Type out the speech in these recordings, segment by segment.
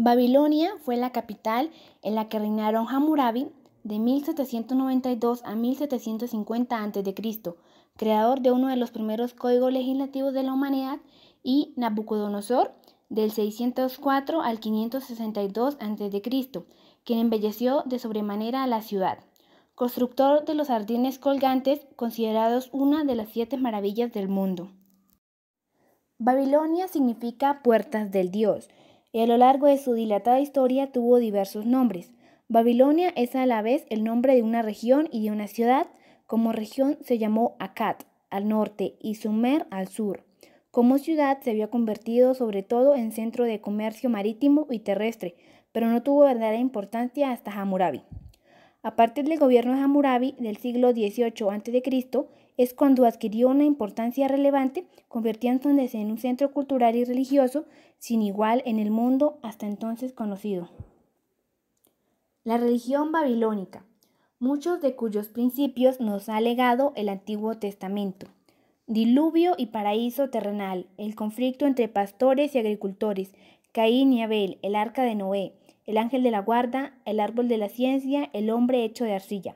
Babilonia fue la capital en la que reinaron Hammurabi de 1792 a 1750 a.C., creador de uno de los primeros códigos legislativos de la humanidad, y Nabucodonosor del 604 al 562 a.C., quien embelleció de sobremanera la ciudad. Constructor de los jardines colgantes, considerados una de las siete maravillas del mundo. Babilonia significa puertas del dios y a lo largo de su dilatada historia tuvo diversos nombres. Babilonia es a la vez el nombre de una región y de una ciudad. Como región se llamó Akkad al norte y Sumer al sur. Como ciudad se había convertido sobre todo en centro de comercio marítimo y terrestre, pero no tuvo verdadera importancia hasta Hammurabi. Aparte del gobierno de Hammurabi del siglo XVIII a.C., es cuando adquirió una importancia relevante, convirtiéndose en un centro cultural y religioso sin igual en el mundo hasta entonces conocido. La religión babilónica, muchos de cuyos principios nos ha legado el Antiguo Testamento. Diluvio y paraíso terrenal, el conflicto entre pastores y agricultores, Caín y Abel, el arca de Noé, el ángel de la guarda, el árbol de la ciencia, el hombre hecho de arcilla.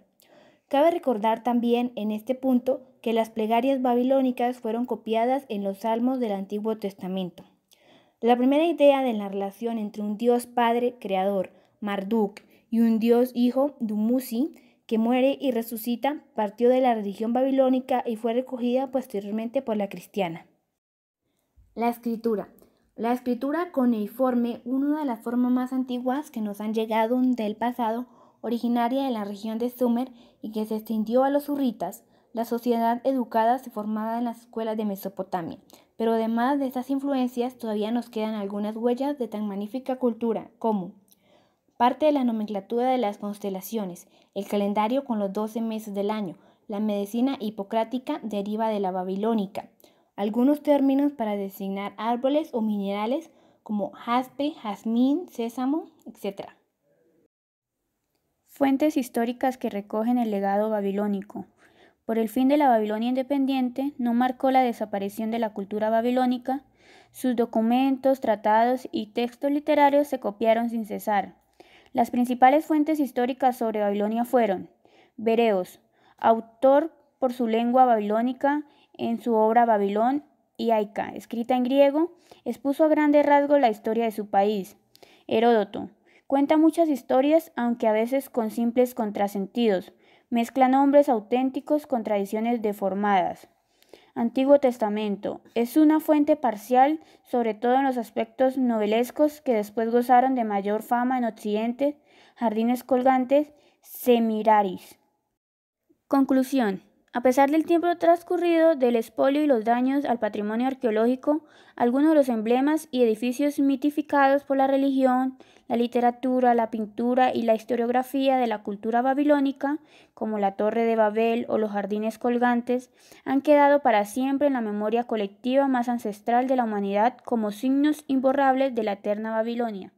Cabe recordar también en este punto que las plegarias babilónicas fueron copiadas en los salmos del Antiguo Testamento. La primera idea de la relación entre un Dios Padre Creador, Marduk, y un Dios Hijo, Dumuzi, que muere y resucita, partió de la religión babilónica y fue recogida posteriormente por la cristiana. La escritura. La escritura cuneiforme, una de las formas más antiguas que nos han llegado del pasado, originaria de la región de Sumer y que se extendió a los urritas. La sociedad educada se formaba en las escuelas de Mesopotamia, pero además de estas influencias todavía nos quedan algunas huellas de tan magnífica cultura como parte de la nomenclatura de las constelaciones, el calendario con los 12 meses del año, la medicina hipocrática deriva de la babilónica, algunos términos para designar árboles o minerales como jaspe, jazmín, sésamo, etc. Fuentes históricas que recogen el legado babilónico. Por el fin de la Babilonia independiente no marcó la desaparición de la cultura babilónica, sus documentos, tratados y textos literarios se copiaron sin cesar. Las principales fuentes históricas sobre Babilonia fueron Bereos, autor por su lengua babilónica en su obra Babilón y Aica, escrita en griego, expuso a grande rasgo la historia de su país. Heródoto, Cuenta muchas historias, aunque a veces con simples contrasentidos. Mezcla nombres auténticos con tradiciones deformadas. Antiguo Testamento es una fuente parcial, sobre todo en los aspectos novelescos que después gozaron de mayor fama en Occidente, Jardines Colgantes, Semiraris. Conclusión. A pesar del tiempo transcurrido, del espolio y los daños al patrimonio arqueológico, algunos de los emblemas y edificios mitificados por la religión, la literatura, la pintura y la historiografía de la cultura babilónica, como la Torre de Babel o los jardines colgantes, han quedado para siempre en la memoria colectiva más ancestral de la humanidad como signos imborrables de la eterna Babilonia.